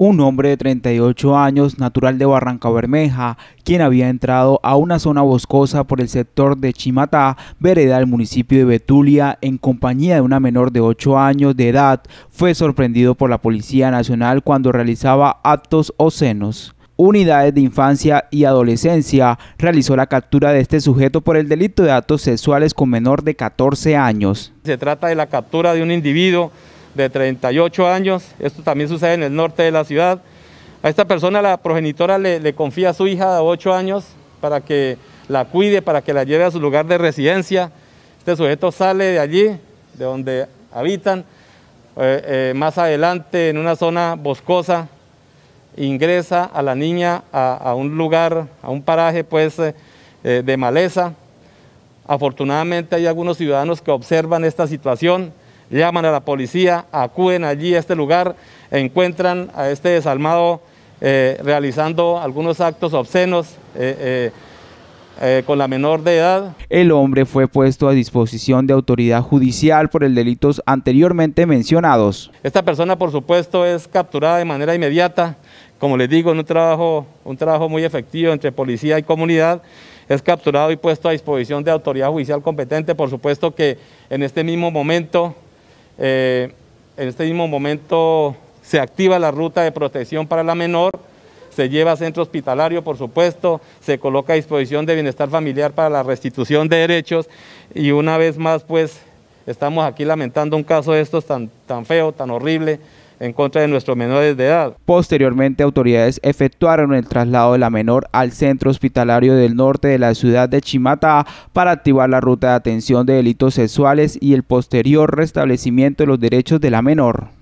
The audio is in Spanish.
un hombre de 38 años, natural de Barranca Bermeja, quien había entrado a una zona boscosa por el sector de Chimatá, vereda del municipio de Betulia, en compañía de una menor de 8 años de edad, fue sorprendido por la Policía Nacional cuando realizaba actos senos. Unidades de Infancia y Adolescencia realizó la captura de este sujeto por el delito de actos sexuales con menor de 14 años. Se trata de la captura de un individuo de 38 años. Esto también sucede en el norte de la ciudad. A esta persona la progenitora le, confía a su hija de 8 años para que la cuide, para que la lleve a su lugar de residencia. Este sujeto sale de allí, de donde habitan, eh, eh, más adelante en una zona boscosa, ingresa a la niña a, un lugar, a un paraje pues eh, de maleza. Afortunadamente hay algunos ciudadanos que observan esta situación, llaman a la policía, acuden allí a este lugar, encuentran a este desalmado eh, realizando algunos actos obscenos. Eh, eh, con la menor de edad. El hombre fue puesto a disposición de autoridad judicial por el delitos anteriormente mencionados. Esta persona, por supuesto, es capturada de manera inmediata, como les digo, en un trabajo, un trabajo muy efectivo entre policía y comunidad. Es capturado y puesto a disposición de autoridad judicial competente, por supuesto que en este mismo momento eh, en este mismo momento se activa la ruta de protección para la menor, se lleva a centro hospitalario, por supuesto, se coloca a disposición de bienestar familiar para la restitución de derechos y una vez más, pues, estamos aquí lamentando un caso de estos tan feo, tan horrible, en contra de nuestros menores de edad. Posteriormente, autoridades efectuaron el traslado de la menor al centro hospitalario del norte de la ciudad de Chimata para activar la ruta de atención de delitos sexuales y el posterior restablecimiento de los derechos de la menor.